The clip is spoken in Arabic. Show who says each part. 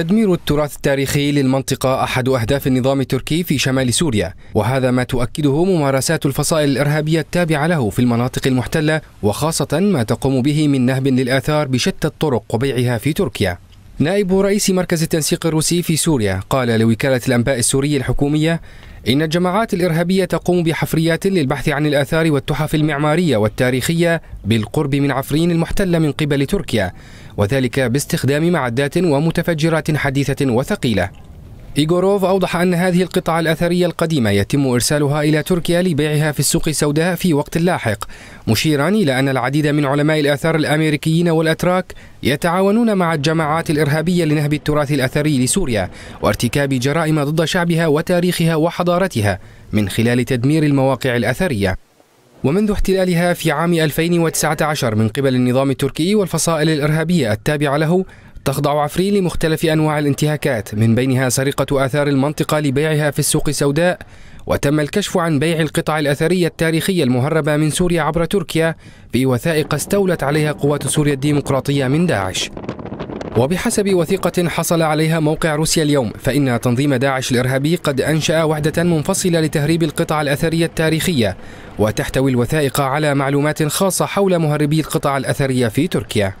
Speaker 1: تدمير التراث التاريخي للمنطقة أحد أهداف النظام التركي في شمال سوريا وهذا ما تؤكده ممارسات الفصائل الإرهابية التابعة له في المناطق المحتلة وخاصة ما تقوم به من نهب للآثار بشتى الطرق وبيعها في تركيا نائب رئيس مركز التنسيق الروسي في سوريا قال لوكالة الأنباء السورية الحكومية إن الجماعات الإرهابية تقوم بحفريات للبحث عن الآثار والتحف المعمارية والتاريخية بالقرب من عفرين المحتلة من قبل تركيا وذلك باستخدام معدات ومتفجرات حديثة وثقيلة إيغوروف أوضح أن هذه القطع الأثرية القديمة يتم إرسالها إلى تركيا لبيعها في السوق السوداء في وقت لاحق مشيرا إلى أن العديد من علماء الآثار الأمريكيين والأتراك يتعاونون مع الجماعات الإرهابية لنهب التراث الأثري لسوريا وارتكاب جرائم ضد شعبها وتاريخها وحضارتها من خلال تدمير المواقع الأثرية ومنذ احتلالها في عام 2019 من قبل النظام التركي والفصائل الإرهابية التابعة له تخضع عفري لمختلف أنواع الانتهاكات من بينها سرقة آثار المنطقة لبيعها في السوق السوداء وتم الكشف عن بيع القطع الأثرية التاريخية المهربة من سوريا عبر تركيا في وثائق استولت عليها قوات سوريا الديمقراطية من داعش وبحسب وثيقة حصل عليها موقع روسيا اليوم فإن تنظيم داعش الإرهابي قد أنشأ وحدة منفصلة لتهريب القطع الأثرية التاريخية وتحتوي الوثائق على معلومات خاصة حول مهربي القطع الأثرية في تركيا